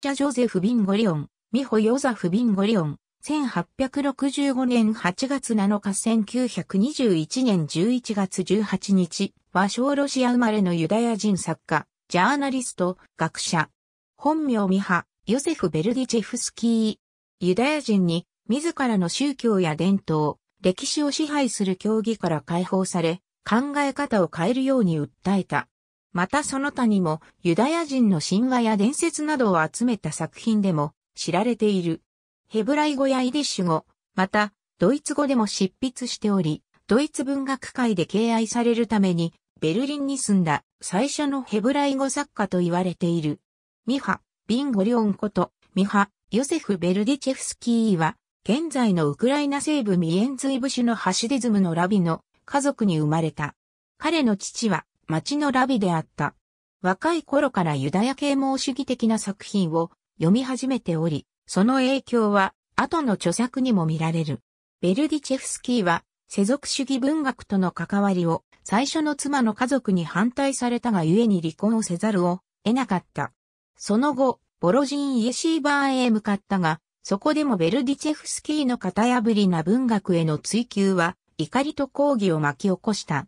ジャ・ジョゼフ・ビンゴリオン、ミホ・ヨザフ・ビンゴリオン、1865年8月7日1921年11月18日、和小ロシア生まれのユダヤ人作家、ジャーナリスト、学者。本名ミハ、ヨセフ・ベルディチェフスキー。ユダヤ人に、自らの宗教や伝統、歴史を支配する教義から解放され、考え方を変えるように訴えた。またその他にもユダヤ人の神話や伝説などを集めた作品でも知られている。ヘブライ語やイディッシュ語、またドイツ語でも執筆しており、ドイツ文学界で敬愛されるためにベルリンに住んだ最初のヘブライ語作家と言われている。ミハ、ビンゴリオンこと、ミハ、ヨセフ・ベルディチェフスキーは、現在のウクライナ西部ミエンズイブシュのハシディズムのラビの家族に生まれた。彼の父は町のラビであった。若い頃からユダヤ啓蒙主義的な作品を読み始めており、その影響は後の著作にも見られる。ベルディチェフスキーは世俗主義文学との関わりを最初の妻の家族に反対されたがゆえに離婚をせざるを得なかった。その後、ボロジン・イエシーバーへ向かったが、そこでもベルディチェフスキーの型破りな文学への追求は怒りと抗議を巻き起こした。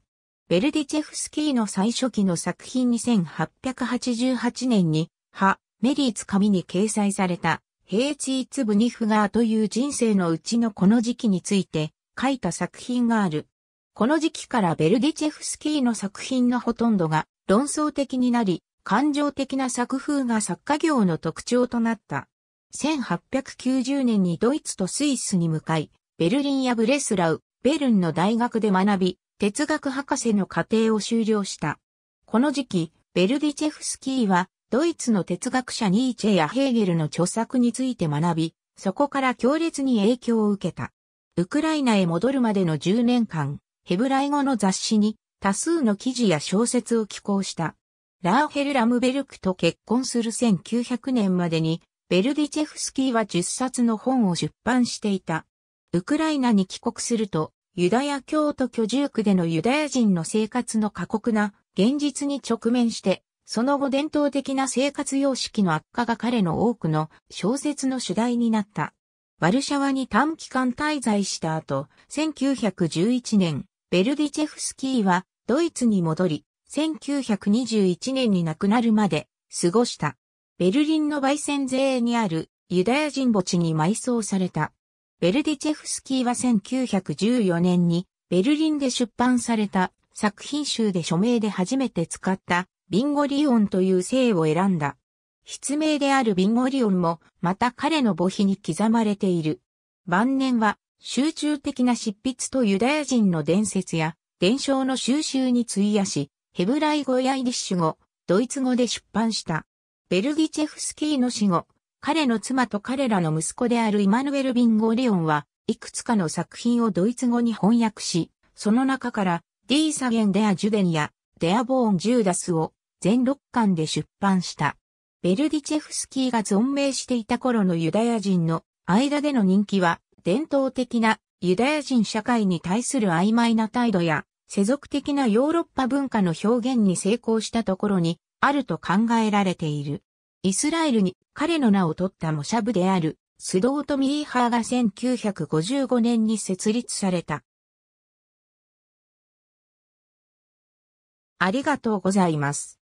ベルディチェフスキーの最初期の作品2888年に、ハ・メリーツ紙に掲載された、ヘイチーツブニフガーという人生のうちのこの時期について書いた作品がある。この時期からベルディチェフスキーの作品のほとんどが論争的になり、感情的な作風が作家業の特徴となった。1890年にドイツとスイスに向かい、ベルリンやブレスラウ、ベルンの大学で学び、哲学博士の課程を修了した。この時期、ベルディチェフスキーは、ドイツの哲学者ニーチェやヘーゲルの著作について学び、そこから強烈に影響を受けた。ウクライナへ戻るまでの10年間、ヘブライ語の雑誌に多数の記事や小説を寄稿した。ラーヘル・ラムベルクと結婚する1900年までに、ベルディチェフスキーは10冊の本を出版していた。ウクライナに帰国すると、ユダヤ教徒居住区でのユダヤ人の生活の過酷な現実に直面して、その後伝統的な生活様式の悪化が彼の多くの小説の主題になった。ワルシャワに短期間滞在した後、1911年、ベルディチェフスキーはドイツに戻り、1921年に亡くなるまで過ごした。ベルリンのバイセンにあるユダヤ人墓地に埋葬された。ベルディチェフスキーは1914年にベルリンで出版された作品集で署名で初めて使ったビンゴリオンという姓を選んだ。筆名であるビンゴリオンもまた彼の墓碑に刻まれている。晩年は集中的な執筆とユダヤ人の伝説や伝承の収集に費やし、ヘブライ語やイディッシュ語、ドイツ語で出版した。ベルディチェフスキーの死後、彼の妻と彼らの息子であるイマヌエル・ビンゴレオンは、いくつかの作品をドイツ語に翻訳し、その中から、ディーサゲン・デア・ジュデンや、デア・ボーン・ジューダスを、全6巻で出版した。ベルディチェフスキーが存命していた頃のユダヤ人の間での人気は、伝統的なユダヤ人社会に対する曖昧な態度や、世俗的なヨーロッパ文化の表現に成功したところに、あると考えられている。イスラエルに彼の名を取ったモシャブである、スドートミーハーが1955年に設立された。ありがとうございます。